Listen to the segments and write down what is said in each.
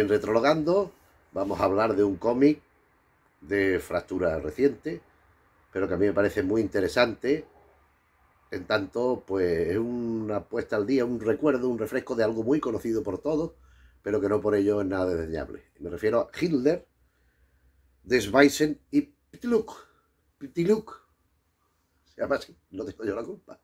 en Retrologando vamos a hablar de un cómic de fractura reciente, pero que a mí me parece muy interesante. En tanto, pues es una puesta al día, un recuerdo, un refresco de algo muy conocido por todos, pero que no por ello es nada desdeñable. Me refiero a Hitler, Desweisen y Pitiluk. Pitiluk. Se llama así, no tengo yo la culpa.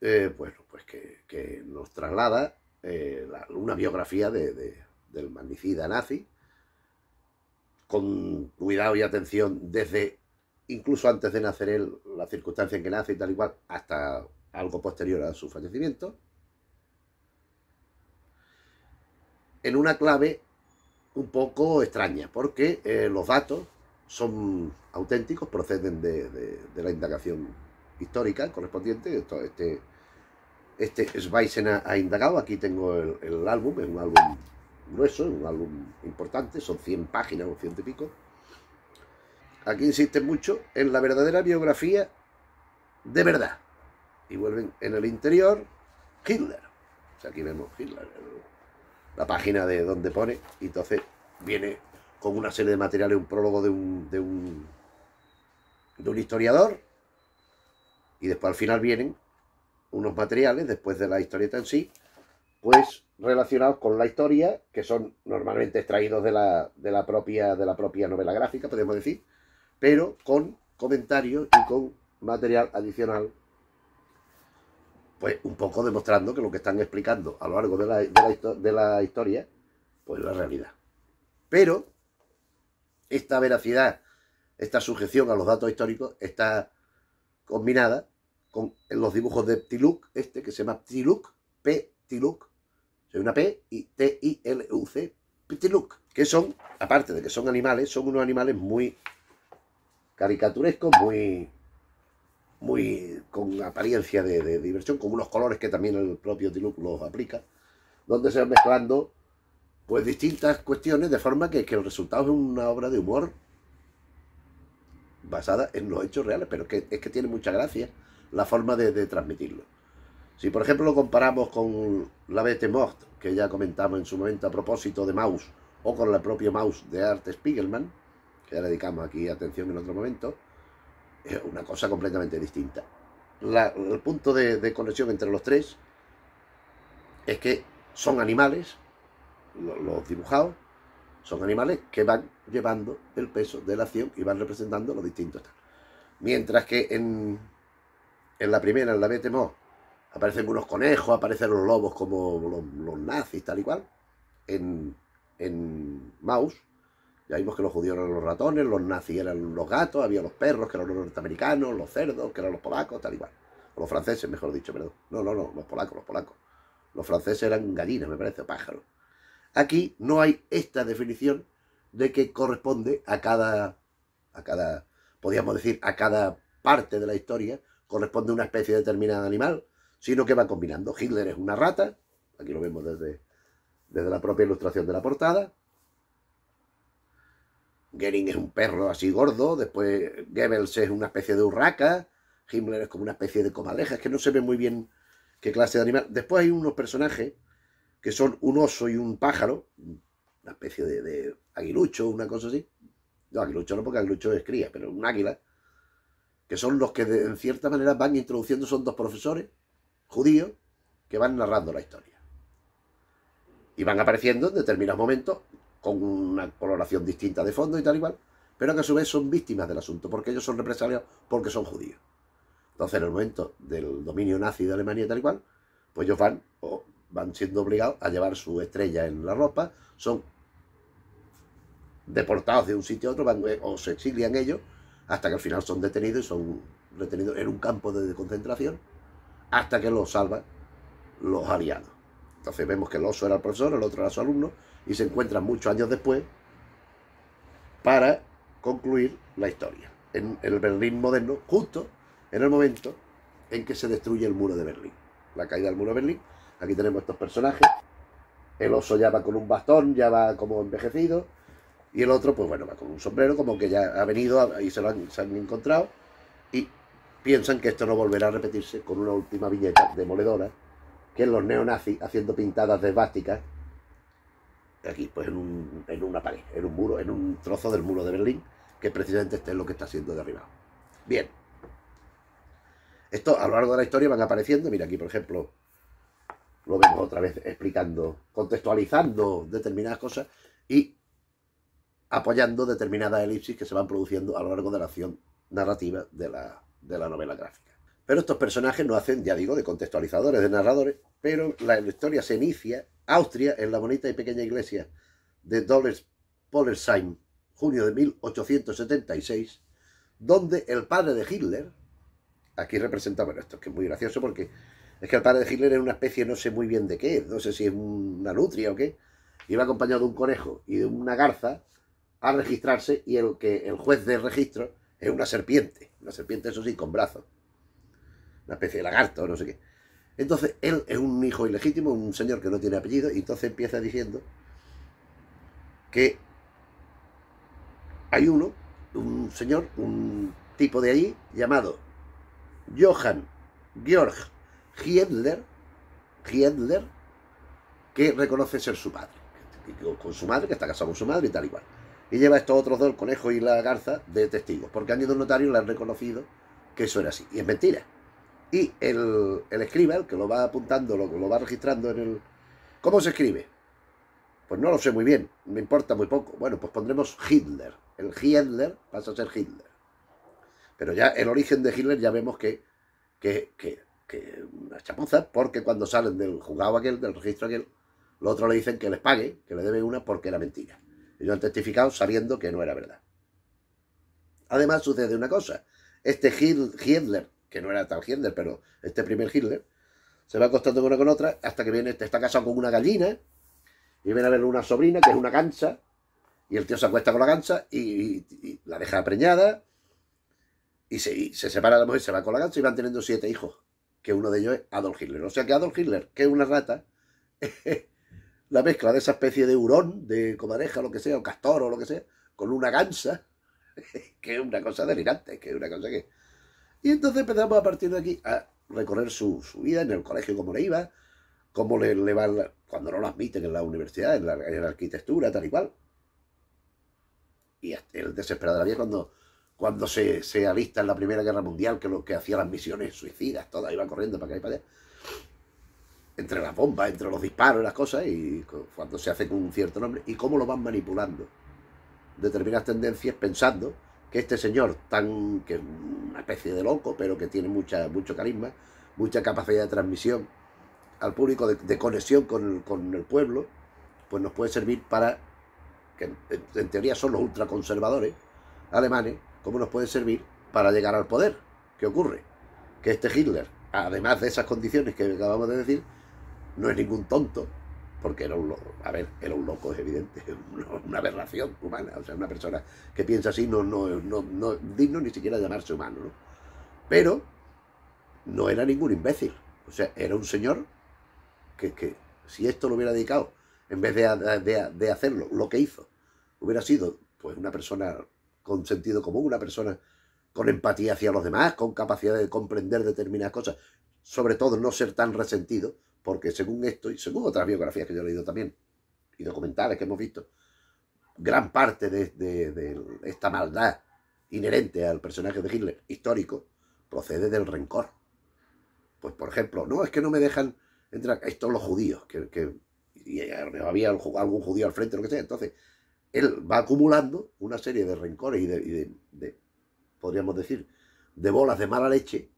Eh, pues, pues que, nos traslada eh, una biografía del magnicida nazi, con cuidado y atención desde incluso antes de nacer él, la circunstancia en que nace y tal y cual, hasta algo posterior a su fallecimiento, en una clave un poco extraña, porque eh, los datos son auténticos, proceden de, de la indagación histórica correspondiente. este, este ha, indagado, aquí tengo el, el, álbum, es un álbum grueso, es un álbum importante, son 100 páginas o 100 y pico. Aquí insiste mucho en la verdadera biografía de verdad. Y vuelven en el interior Hitler. O sea, aquí vemos Hitler, la página de donde pone, y entonces viene con una serie de materiales, un prólogo de un, de un, de un historiador, y después al final vienen unos materiales, después de la historieta en sí, pues relacionados con la historia, que son normalmente extraídos de la, propia, de la propia novela gráfica, podemos decir, pero con comentarios y con material adicional, pues un poco demostrando que lo que están explicando a lo largo de la, de la, de la historia, pues la realidad. Pero esta veracidad, esta sujeción a los datos históricos está combinada con los dibujos de Tiluk, este que se llama Tiluk, P Tiluk, una P y T I L U C, Tiluk, que son, aparte de que son animales, son unos animales muy caricaturescos, muy muy con apariencia de, diversión, con unos colores que también el propio Tiluk los aplica, donde se van mezclando pues distintas cuestiones de forma que el resultado es una obra de humor basada en los hechos reales, pero que, es que tiene mucha gracia la forma de, transmitirlo. Si por ejemplo lo comparamos con la Bete Mort, que ya comentamos en su momento a propósito de Maus, o con la propia Maus de Art Spiegelman, que ya dedicamos aquí atención en otro momento, es una cosa completamente distinta. el punto de, conexión entre los tres es que son animales, los dibujados, son animales que van llevando el peso de la acción y van representando los distintos. Mientras que en, la primera, en la BTMO, aparecen unos conejos, aparecen los lobos como los, nazis, tal y cual. En, en Maus, ya vimos que los judíos eran los ratones, los nazis eran los gatos, había los perros que eran los norteamericanos, los cerdos que eran los polacos, tal y cual. O los franceses, mejor dicho, perdón. No, no, no, los polacos, los polacos. Los franceses eran gallinas, me parece, o pájaros. Aquí no hay esta definición de que corresponde a cada, a cada, podríamos decir, a cada parte de la historia corresponde una especie determinada de animal, sino que va combinando. Hitler es una rata, aquí lo vemos desde, desde la propia ilustración de la portada. gering es un perro así gordo, después Goebbels es una especie de urraca, Himmler es como una especie de comaleja, es que no se ve muy bien qué clase de animal. Después hay unos personajes que son un oso y un pájaro, una especie de, aguilucho, una cosa así. No, aguilucho no, porque aguilucho es cría, pero un águila, que son los que en cierta manera van introduciendo, son dos profesores judíos que van narrando la historia. Y van apareciendo en determinados momentos con una coloración distinta de fondo y tal cual, pero que a su vez son víctimas del asunto, porque ellos son represaliados porque son judíos. Entonces, en el momento del dominio nazi de Alemania y tal cual, pues ellos van van siendo obligados a llevar su estrella en la ropa, son deportados de un sitio a otro van, eh, o se exilian ellos hasta que al final son detenidos y son retenidos en un campo de concentración hasta que los salvan los aliados. Entonces vemos que el oso era el profesor, el otro era su alumno y se encuentran muchos años después para concluir la historia en el Berlín moderno, justo en el momento en que se destruye el muro de Berlín la caída del muro de Berlín. Aquí tenemos estos personajes. El oso ya va con un bastón, ya va como envejecido. Y el otro, pues bueno, va con un sombrero, como que ya ha venido y se lo han, encontrado. Y piensan que esto no volverá a repetirse con una última viñeta demoledora, que es los neonazis haciendo pintadas desvásticas. Aquí, pues en, un, en una pared, en un muro, en un trozo del muro de Berlín, que precisamente este es lo que está siendo derribado. Bien, esto a lo largo de la historia van apareciendo. Mira aquí, por ejemplo, lo vemos otra vez explicando, contextualizando determinadas cosas y apoyando determinadas elipsis que se van produciendo a lo largo de la acción narrativa de la, novela gráfica. Pero estos personajes no hacen, ya digo, de contextualizadores, de narradores, pero la historia se inicia, Austria, en la bonita y pequeña iglesia de dollers Pollersheim, junio de 1876, donde el padre de Hitler, aquí representa, bueno, esto es que es muy gracioso porque es que el padre de Hitler es una especie, no sé muy bien de qué, no sé si es una nutria o qué, iba acompañado de un conejo y de una garza a registrarse y el, que, el juez de registro es una serpiente, una serpiente eso sí, con brazos, una especie de lagarto, o no sé qué. Entonces, él es un hijo ilegítimo, un señor que no tiene apellido, y entonces empieza diciendo que hay uno, un señor, un tipo de ahí, llamado Johann Georg Hiedler, que reconoce ser su padre, con su madre, que está casado con su madre y tal y Y lleva estos otros dos, el conejo y la garza, de testigos, porque han ido un notario y le han reconocido que eso era así. Y es mentira. Y el, el escriba, el que lo va apuntando, lo, va registrando en el... ¿Cómo se escribe? Pues no lo sé muy bien, me importa muy poco. Bueno, pues pondremos Hitler. El Hiedler pasa a ser Hitler. Pero ya el origen de Hitler ya vemos que, que, que, una chapuza, porque cuando salen del juzgado aquel, del registro aquel, los otros le dicen que les pague, que le debe una porque era mentira. Ellos han testificado sabiendo que no era verdad. Además sucede una cosa. Este Hitler, que no era tal Hitler, pero este primer Hitler, se va acostando una con otra hasta que viene, está casado con una gallina y viene a ver una sobrina que es una cancha y el tío se acuesta con la cancha y la deja preñada y se, se separa la mujer, se va con la gansa y van teniendo siete hijos, que uno de ellos es Adolf Hitler. O sea que Adolf Hitler, que es una rata, la mezcla de esa especie de hurón, de comareja, lo que sea, o castor o lo que sea, con una gansa, que es una cosa delirante, que es una cosa que... Y entonces empezamos a partir de aquí a recorrer su, su vida en el colegio, cómo le iba, cómo le, le cuando no lo admiten en la universidad, en la, arquitectura, tal y cual. Y el desesperado de la cuando cuando se, alista en la Primera Guerra Mundial, que lo que hacían las misiones suicidas, todas iban corriendo para acá y para allá. Entre las bombas, entre los disparos, y las cosas, y cuando se hace con un cierto nombre, y cómo lo van manipulando. Determinadas tendencias pensando que este señor, tan que es una especie de loco, pero que tiene mucha, mucho carisma, mucha capacidad de transmisión al público, de, conexión con el, pueblo, pues nos puede servir para, que en, en teoría son los ultraconservadores alemanes, cómo nos puede servir para llegar al poder. ¿Qué ocurre? Que este Hitler, además de esas condiciones que acabamos de decir, no es ningún tonto, porque era un loco, a ver, era un loco, es evidente, una aberración humana, o sea, una persona que piensa así no, no, digno ni siquiera de llamarse humano, ¿no? Pero no era ningún imbécil, o sea, era un señor que, si esto lo hubiera dedicado, en vez de, de hacerlo, lo que hizo, hubiera sido pues una persona con sentido común, una persona con empatía hacia los demás, con capacidad de comprender determinadas cosas, sobre todo no ser tan resentido, porque según esto y según otras biografías que yo he leído también y documentales que hemos visto, gran parte de, esta maldad inherente al personaje de Hitler histórico procede del rencor. Pues por ejemplo, no, es que no me dejan entrar, estos los judíos, que, y había algún judío al frente, lo que sea, entonces él va acumulando una serie de rencores y de, podríamos decir, de bolas de mala leche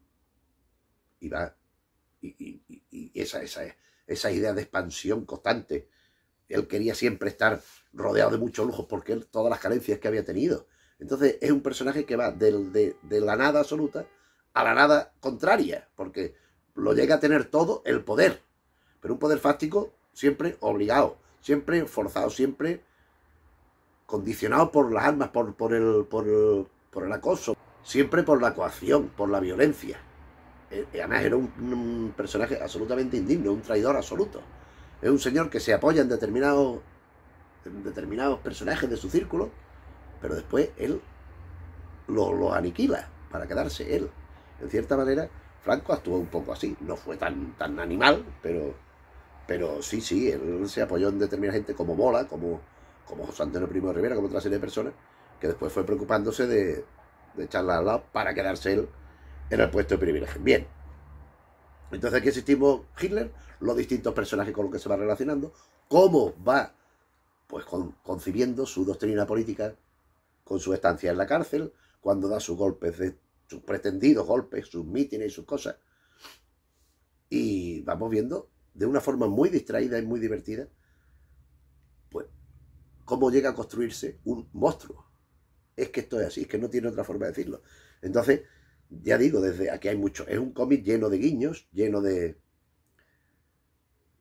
y va. Y, esa, idea de expansión constante. Él quería siempre estar rodeado de muchos lujos porque él, todas las carencias que había tenido. Entonces es un personaje que va de, de la nada absoluta a la nada contraria, porque lo llega a tener todo el poder, pero un poder fáctico siempre obligado, siempre forzado, siempre condicionado por las armas, por, por, el, por, el, acoso, siempre por la coacción, por la violencia. Eh, eh, además era un, personaje absolutamente indigno, un traidor absoluto. Es un señor que se apoya en determinados, determinados personajes de su círculo, pero después él lo, aniquila para quedarse él. En cierta manera, Franco actuó un poco así. No fue tan, tan animal, pero, pero sí, sí, él se apoyó en determinada gente como Mola, como, como José Antonio Primo de Rivera, como otra serie de personas, que después fue preocupándose de, echarla al lado para quedarse él en el puesto de privilegio. Bien. Entonces aquí existimos Hitler, los distintos personajes con los que se va relacionando, cómo va pues concibiendo su doctrina política con su estancia en la cárcel, cuando da sus golpes, de, sus pretendidos golpes, sus mítines y sus cosas. Y vamos viendo de una forma muy distraída y muy divertida cómo llega a construirse un monstruo. Es que esto es así, es que no tiene otra forma de decirlo. Entonces, ya digo, desde aquí hay mucho. Es un cómic lleno de guiños, lleno de,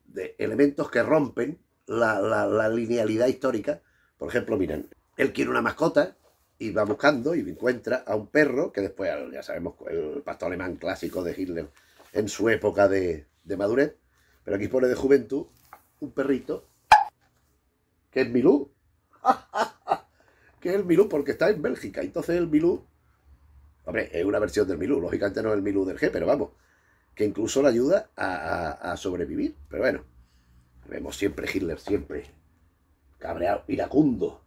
de elementos que rompen la, linealidad histórica. Por ejemplo, miren, él quiere una mascota y va buscando y encuentra a un perro, que después ya sabemos el pastor alemán clásico de Hitler en su época de, de madurez, pero aquí pone de juventud un perrito que es Milú, que es el Milú, porque está en Bélgica. Entonces el Milú, hombre, es una versión del Milú, lógicamente no es el Milú del G, pero vamos, que incluso le ayuda a, sobrevivir. Pero bueno, vemos siempre Hitler, siempre cabreado, iracundo,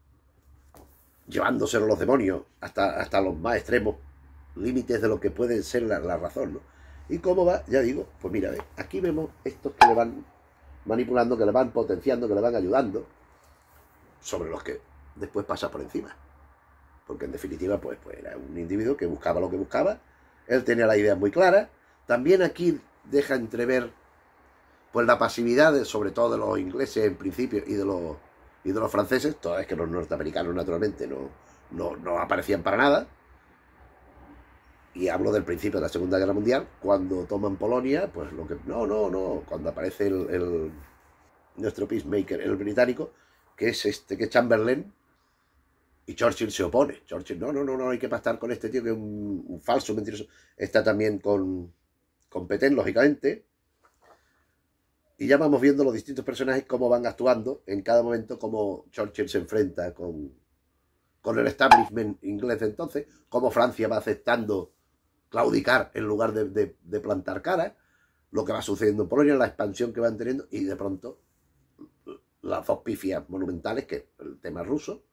llevándoselo los demonios hasta, hasta los más extremos límites de lo que pueden ser la, razón, ¿Y cómo va? Ya digo, pues mira, aquí vemos estos que le van manipulando, que le van potenciando, que le van ayudando sobre los que después pasa por encima. Porque en definitiva, pues, pues era un individuo que buscaba lo que buscaba, él tenía la idea muy clara. También aquí deja entrever pues la pasividad, sobre todo de los ingleses en principio y de los, y de los franceses, toda vez que los norteamericanos naturalmente no, no, aparecían para nada. Y hablo del principio de la Segunda Guerra Mundial, cuando toman Polonia, pues lo que... No, no, no, cuando aparece nuestro peacemaker, el británico, que es este, que es Chamberlain, y Churchill se opone. Churchill, no, no, no, no hay que pasar con este tío que es un, falso, mentiroso. Está también con, con Petén, lógicamente. Y ya vamos viendo los distintos personajes cómo van actuando en cada momento, cómo Churchill se enfrenta con, con el establishment inglés entonces, cómo Francia va aceptando claudicar en lugar de, de plantar cara, lo que va sucediendo en Polonia, la expansión que van teniendo, y de pronto las dos monumentales, que es el tema ruso,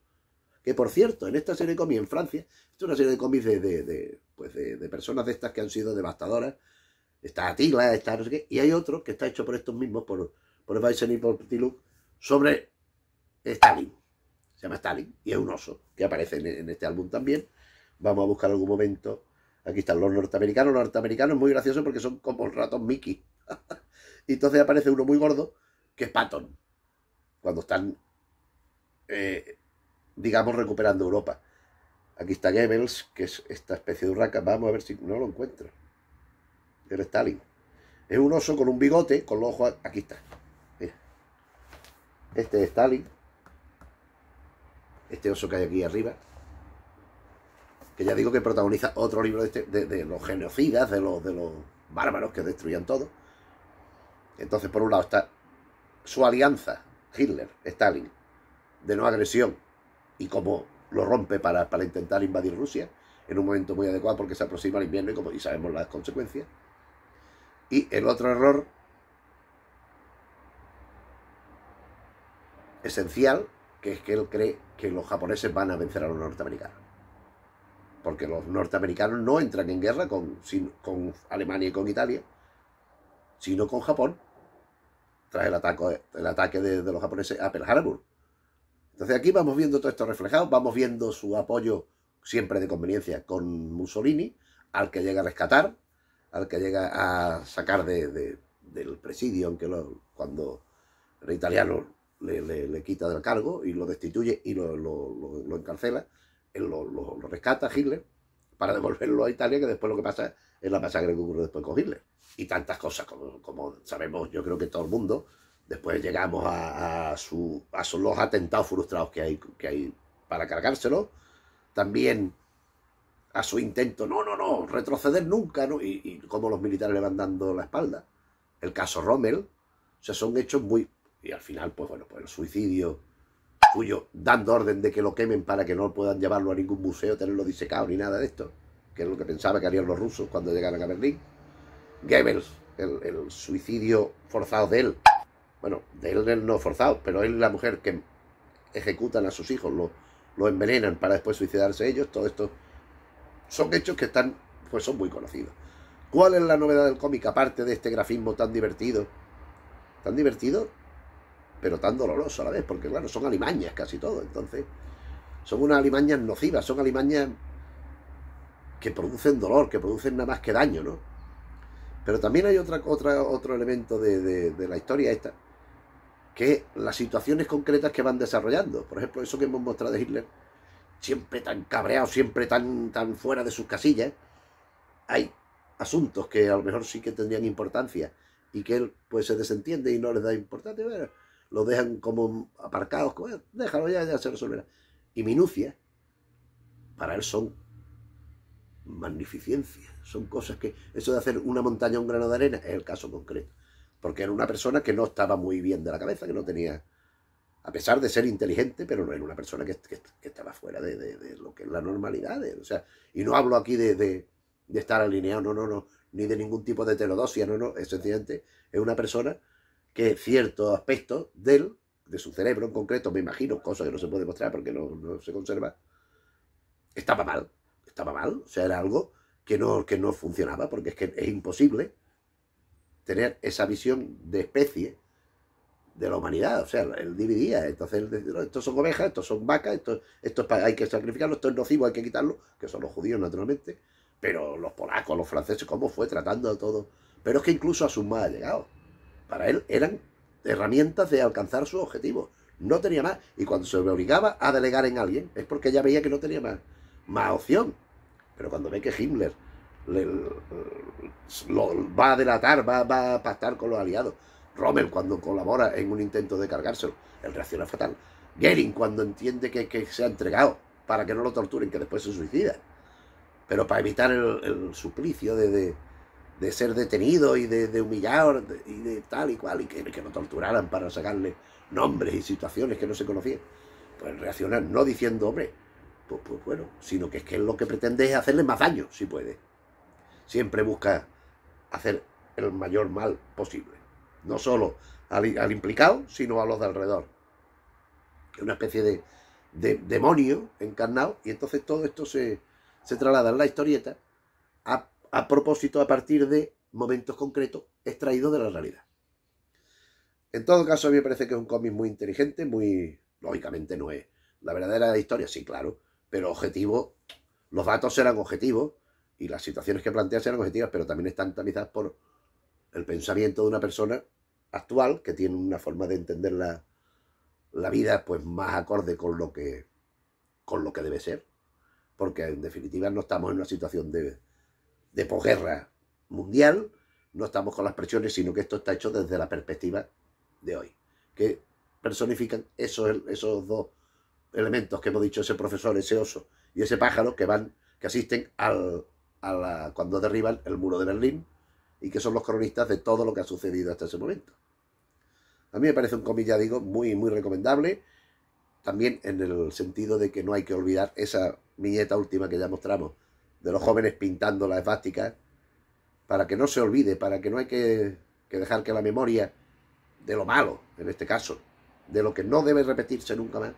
que por cierto, en esta serie de cómics en Francia, es una serie de cómics pues de, personas de estas que han sido devastadoras, está Atila, está no y hay otro que está hecho por estos mismos, por, por Weissen y por Tiluk, sobre Stalin, se llama Stalin, y es un oso, que aparece en, este álbum también, vamos a buscar algún momento, aquí están los norteamericanos, los norteamericanos muy gracioso porque son como el ratón Mickey, y entonces aparece uno muy gordo, que es Patton, cuando están, eh, digamos, recuperando Europa. Aquí está Goebbels, que es esta especie de urraca. Vamos a ver si no lo encuentro. Era Stalin. Es un oso con un bigote, con los ojos... Aquí está. Este es Stalin. Este oso que hay aquí arriba. Que ya digo que protagoniza otro libro este, de, los genocidas, de los, de los bárbaros que destruían todo. Entonces, por un lado está su alianza Hitler, Stalin, de no agresión, y cómo lo rompe para, para intentar invadir Rusia en un momento muy adecuado porque se aproxima el invierno y, como, sabemos las consecuencias. Y el otro error esencial, que es que él cree que los japoneses van a vencer a los norteamericanos. Porque los norteamericanos no entran en guerra con Alemania y con Italia, sino con Japón tras el ataque, el ataque de, los japoneses a Pearl Harbor. Entonces aquí vamos viendo todo esto reflejado, vamos viendo su apoyo siempre de conveniencia con Mussolini, al que llega a rescatar, al que llega a sacar del presidio, aunque cuando el italiano le, le, quita del cargo y lo destituye y lo, lo, lo encarcela, él lo, rescata Hitler para devolverlo a Italia, que después lo que pasa es la masacre que ocurre después con Hitler y tantas cosas como, sabemos, yo creo que todo el mundo. Después llegamos a, su, a los atentados frustrados que hay, que hay para cargárselo. También a su intento, no, no, no, retroceder nunca, ¿no? Y, y cómo los militares le van dando la espalda. El caso Rommel, o sea, son hechos muy... Y al final, pues bueno, pues el suicidio suyo, dando orden de que lo quemen para que no puedan llevarlo a ningún museo, tenerlo disecado ni nada de esto, que es lo que pensaba que harían los rusos cuando llegaran a Berlín. Goebbels, el, suicidio forzado de él. Bueno, de él, no forzado, pero él y la mujer que ejecutan a sus hijos, lo, lo envenenan para después suicidarse ellos, todo esto son hechos que están, pues son muy conocidos. ¿Cuál es la novedad del cómic aparte de este grafismo tan divertido? Tan divertido, pero tan doloroso a la vez, porque claro, son alimañas casi todo, entonces son unas alimañas nocivas, son alimañas que producen dolor, que producen nada más que daño, ¿no? Pero también hay otra, otra, otro elemento de, la historia esta, que las situaciones concretas que van desarrollando. Por ejemplo, eso que hemos mostrado de Hitler, siempre tan cabreado, siempre tan, tan fuera de sus casillas, hay asuntos que a lo mejor sí que tendrían importancia y que él pues se desentiende y no les da importancia, pero lo dejan como aparcados, como, eh, déjalo ya, ya se resolverá. Y minucias, para él son magnificencia. Son cosas que, eso de hacer una montaña un grano de arena, es el caso concreto. Porque era una persona que no estaba muy bien de la cabeza, que no tenía, a pesar de ser inteligente, pero no era una persona que, estaba fuera de, lo que es la normalidad. o sea, y no hablo aquí de, estar alineado, no, no, no, ni de ningún tipo de heterodosia, no, no, es es una persona que ciertos aspectos del, de su cerebro en concreto, me imagino, cosas que no se puede mostrar porque no se conserva, estaba mal estaba mal, o sea, era algo que no, que no funcionaba, porque es que es imposible tener esa visión de especie de la humanidad, o sea, él dividía, entonces estos son ovejas, estos son vacas, estos, hay que sacrificarlo, esto es nocivo, hay que quitarlo, que son los judíos naturalmente, pero los polacos, los franceses, cómo fue tratando a todos, pero es que incluso a sus más allegados, para él eran herramientas de alcanzar su objetivo. no tenía más, y cuando se obligaba a delegar en alguien, es porque ya veía que no tenía más, más opción. Pero cuando ve que Himmler lo, va a delatar, va, a pactar con los aliados, Rommel cuando colabora en un intento de cargárselo, él reacciona fatal. Gering cuando entiende que, se ha entregado para que no lo torturen, que después se suicida. Pero para evitar el, suplicio de, de, ser detenido y de, de humillado y de tal y cual, y que, que lo torturaran para sacarle nombres y situaciones que no se conocían, pues reacciona no diciendo, hombre, pues, pues, bueno, sino que es que lo que pretende es hacerle más daño, si puede. Siempre busca hacer el mayor mal posible, no solo al, implicado, sino a los de alrededor. Es una especie de, demonio encarnado, y entonces todo esto se, traslada en la historieta a, a propósito a partir de momentos concretos extraídos de la realidad. En todo caso, a mí me parece que es un cómic muy inteligente, muy... Lógicamente no es la verdadera historia, sí, claro pero objetivo, los datos serán objetivos y las situaciones que plantea serán objetivas, pero también están tamizadas por el pensamiento de una persona actual que tiene una forma de entender la, vida pues más acorde con lo que con lo que debe ser porque en definitiva no estamos en una situación de, de posguerra mundial no estamos con las presiones sino que esto está hecho desde la perspectiva de hoy que personifican esos, esos dos elementos que hemos dicho, ese profesor, ese oso y ese pájaro que van, que asisten al, a cuando derriban el muro de Berlín y que son los cronistas de todo lo que ha sucedido hasta ese momento. A mí me parece un cómic, digo, muy, muy recomendable, también en el sentido de que no hay que olvidar esa viñeta última que ya mostramos, de los jóvenes pintando las esvástica para que no se olvide, para que no hay que dejar que la memoria de lo malo, en este caso, de lo que no debe repetirse nunca más,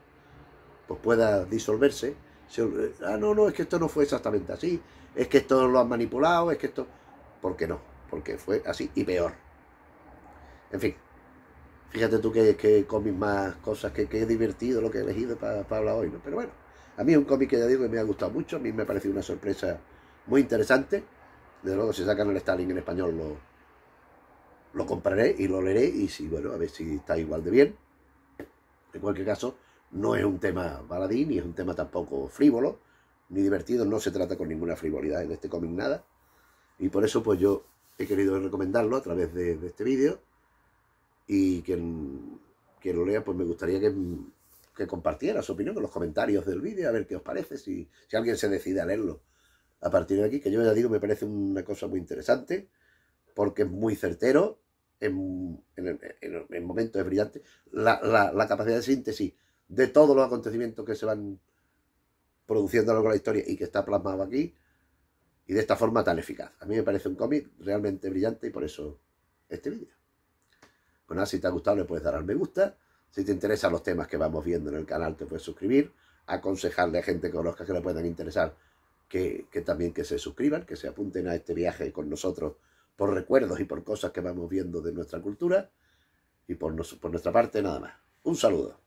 pues pueda disolverse. Eh, ah, no, no, es que esto no fue exactamente así, es que esto lo han manipulado, es que esto... ¿Por qué no? Porque fue así y peor. En fin, fíjate tú que, que más cosas, que, que, divertido lo que he elegido para, hablar hoy, Pero bueno, a mí es un cómic que ya digo que me ha gustado mucho, a mí me ha parecido una sorpresa muy interesante. De luego, si sacan el Stalin en español, lo, lo compraré y lo leeré. Y si, bueno, a ver si está igual de bien. En cualquier caso, no es un tema baladín ni es un tema tampoco frívolo, ni divertido, no se trata con ninguna frivolidad en este cómic nada. Y por eso pues yo he querido recomendarlo a través de, este vídeo. Y quien, quien, lo lea, pues me gustaría que, compartiera su opinión en los comentarios del vídeo, a ver qué os parece, si, alguien se decide a leerlo a partir de aquí, que yo ya digo, me parece una cosa muy interesante, porque es muy certero, en, en, en, momentos es brillante, la, capacidad de síntesis de todos los acontecimientos que se van produciendo a lo largo de la historia y que está plasmado aquí y de esta forma tan eficaz. A mí me parece un cómic realmente brillante y por eso este vídeo. Bueno, pues si te ha gustado le puedes dar al me gusta. Si te interesan los temas que vamos viendo en el canal te puedes suscribir. Aconsejarle a gente que conozcas que le puedan interesar que, también que se suscriban, que se apunten a este viaje con nosotros por recuerdos y por cosas que vamos viendo de nuestra cultura. Y por, por nuestra parte nada más. Un saludo.